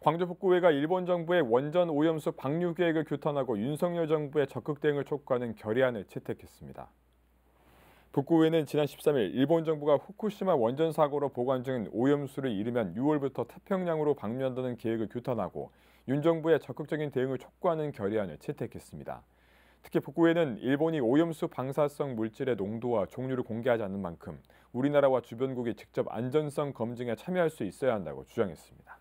광주 북구회가 일본 정부의 원전 오염수 방류 계획을 규탄하고 윤석열 정부의 적극 대응을 촉구하는 결의안을 채택했습니다. 북구회는 지난 13일 일본 정부가 후쿠시마 원전 사고로 보관 중인 오염수를 잃으면 6월부터 태평양으로 방류한다는 계획을 규탄하고 윤 정부의 적극적인 대응을 촉구하는 결의안을 채택했습니다. 특히 북구에는 일본이 오염수 방사성 물질의 농도와 종류를 공개하지 않는 만큼 우리나라와 주변국이 직접 안전성 검증에 참여할 수 있어야 한다고 주장했습니다.